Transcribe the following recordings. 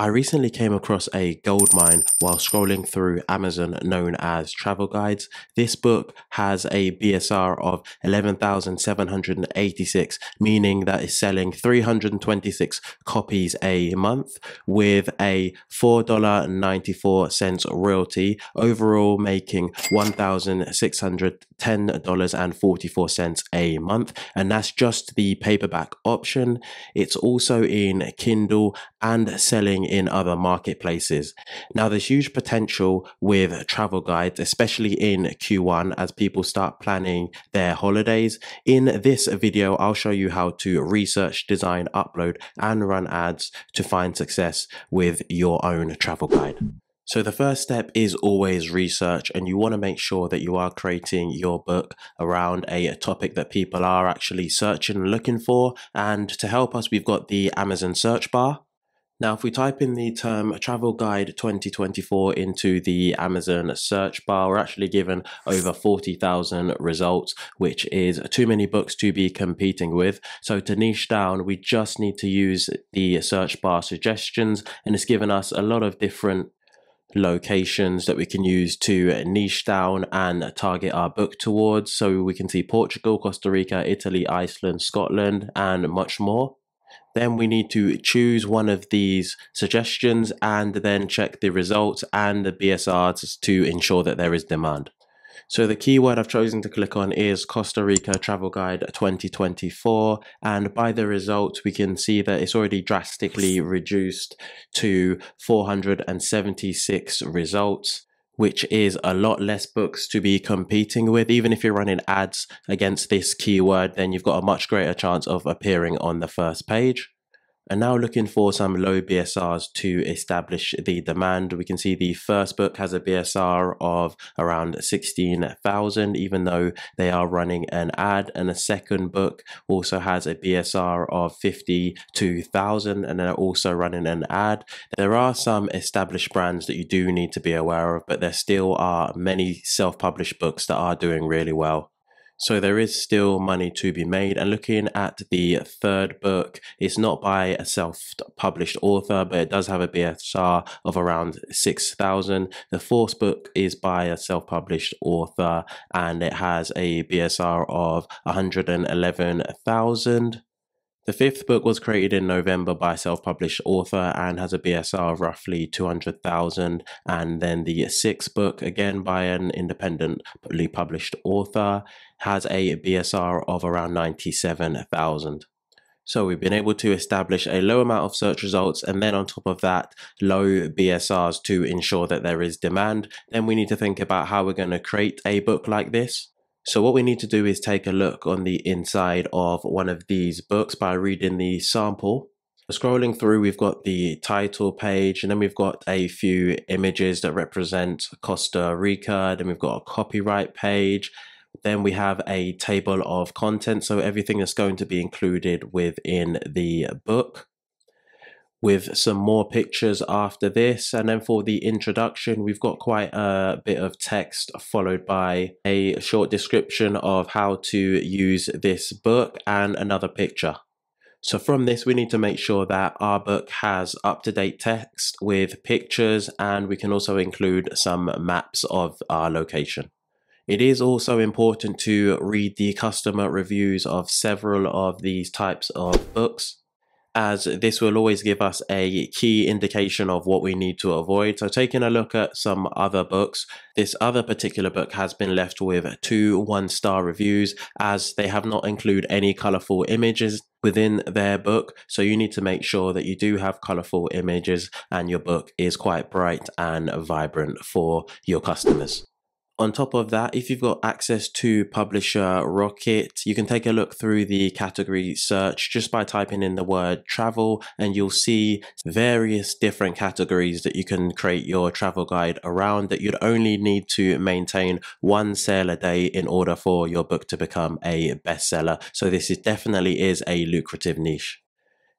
I recently came across a gold mine while scrolling through Amazon known as Travel Guides. This book has a BSR of 11,786, meaning that it's selling 326 copies a month with a $4.94 royalty, overall making $1,610.44 a month. And that's just the paperback option. It's also in Kindle and selling in other marketplaces. Now, there's huge potential with travel guides, especially in Q1 as people start planning their holidays. In this video, I'll show you how to research, design, upload, and run ads to find success with your own travel guide. So the first step is always research and you want to make sure that you are creating your book around a topic that people are actually searching and looking for. And to help us, we've got the Amazon search bar. Now, if we type in the term travel guide 2024 into the Amazon search bar, we're actually given over 40,000 results, which is too many books to be competing with. So to niche down, we just need to use the search bar suggestions, and it's given us a lot of different locations that we can use to niche down and target our book towards. So we can see Portugal, Costa Rica, Italy, Iceland, Scotland, and much more then we need to choose one of these suggestions and then check the results and the BSRs to ensure that there is demand. So the keyword I've chosen to click on is Costa Rica Travel Guide 2024. And by the results, we can see that it's already drastically reduced to 476 results which is a lot less books to be competing with. Even if you're running ads against this keyword, then you've got a much greater chance of appearing on the first page and now looking for some low BSRs to establish the demand. We can see the first book has a BSR of around 16,000, even though they are running an ad. And the second book also has a BSR of 52,000, and they're also running an ad. There are some established brands that you do need to be aware of, but there still are many self published books that are doing really well. So there is still money to be made. And looking at the third book, it's not by a self-published author, but it does have a BSR of around 6,000. The fourth book is by a self-published author and it has a BSR of 111,000. The fifth book was created in November by a self published author and has a BSR of roughly 200,000. And then the sixth book, again by an independently published author, has a BSR of around 97,000. So we've been able to establish a low amount of search results and then on top of that, low BSRs to ensure that there is demand. Then we need to think about how we're going to create a book like this. So, what we need to do is take a look on the inside of one of these books by reading the sample. Scrolling through, we've got the title page, and then we've got a few images that represent Costa Rica. Then we've got a copyright page. Then we have a table of contents, so everything that's going to be included within the book with some more pictures after this. And then for the introduction, we've got quite a bit of text followed by a short description of how to use this book and another picture. So from this, we need to make sure that our book has up-to-date text with pictures and we can also include some maps of our location. It is also important to read the customer reviews of several of these types of books as this will always give us a key indication of what we need to avoid. So taking a look at some other books, this other particular book has been left with two one-star reviews as they have not include any colorful images within their book. So you need to make sure that you do have colorful images and your book is quite bright and vibrant for your customers. On top of that, if you've got access to Publisher Rocket, you can take a look through the category search just by typing in the word travel, and you'll see various different categories that you can create your travel guide around that you'd only need to maintain one sale a day in order for your book to become a bestseller. So this is definitely is a lucrative niche.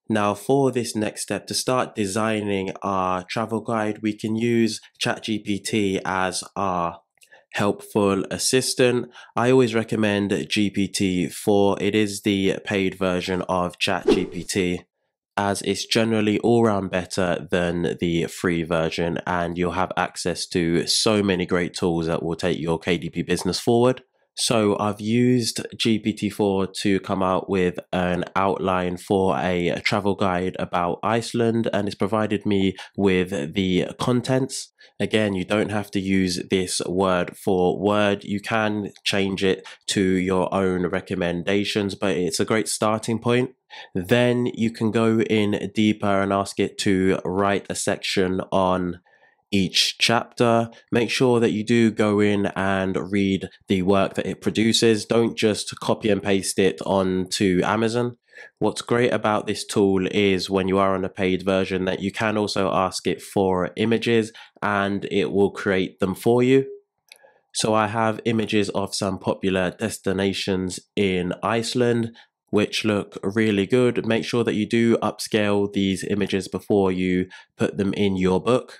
Now, for this next step to start designing our travel guide, we can use ChatGPT as our helpful assistant. I always recommend GPT-4. It is the paid version of ChatGPT as it's generally all round better than the free version and you'll have access to so many great tools that will take your KDP business forward. So I've used GPT-4 to come out with an outline for a travel guide about Iceland and it's provided me with the contents. Again, you don't have to use this word for word. You can change it to your own recommendations, but it's a great starting point. Then you can go in deeper and ask it to write a section on each chapter. Make sure that you do go in and read the work that it produces. Don't just copy and paste it onto Amazon. What's great about this tool is when you are on a paid version that you can also ask it for images and it will create them for you. So I have images of some popular destinations in Iceland which look really good. Make sure that you do upscale these images before you put them in your book.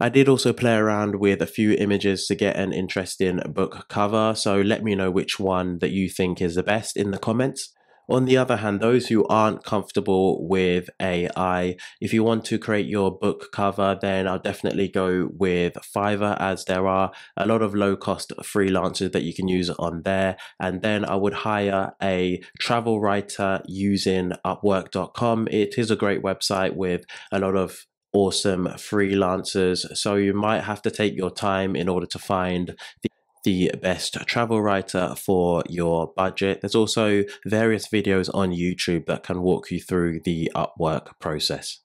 I did also play around with a few images to get an interesting book cover, so let me know which one that you think is the best in the comments. On the other hand, those who aren't comfortable with AI, if you want to create your book cover, then I'll definitely go with Fiverr as there are a lot of low cost freelancers that you can use on there. And then I would hire a travel writer using Upwork.com. It is a great website with a lot of awesome freelancers. So you might have to take your time in order to find the the best travel writer for your budget. There's also various videos on YouTube that can walk you through the Upwork process.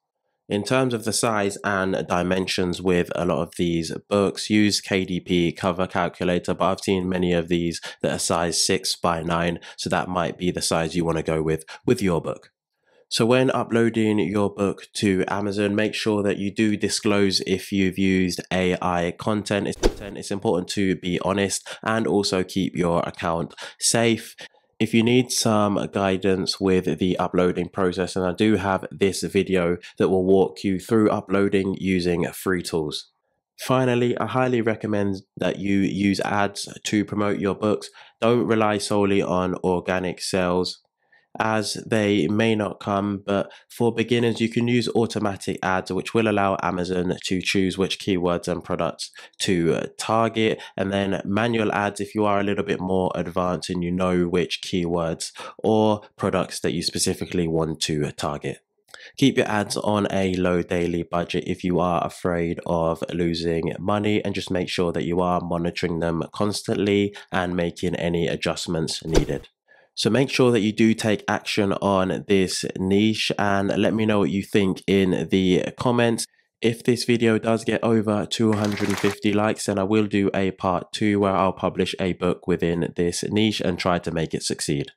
In terms of the size and dimensions with a lot of these books, use KDP cover calculator, but I've seen many of these that are size 6 by 9, so that might be the size you want to go with with your book. So when uploading your book to Amazon, make sure that you do disclose if you've used AI content. It's important to be honest and also keep your account safe. If you need some guidance with the uploading process, and I do have this video that will walk you through uploading using free tools. Finally, I highly recommend that you use ads to promote your books. Don't rely solely on organic sales as they may not come. But for beginners, you can use automatic ads, which will allow Amazon to choose which keywords and products to uh, target. And then manual ads, if you are a little bit more advanced and you know which keywords or products that you specifically want to uh, target. Keep your ads on a low daily budget if you are afraid of losing money and just make sure that you are monitoring them constantly and making any adjustments needed. So make sure that you do take action on this niche and let me know what you think in the comments. If this video does get over 250 likes, then I will do a part two where I'll publish a book within this niche and try to make it succeed.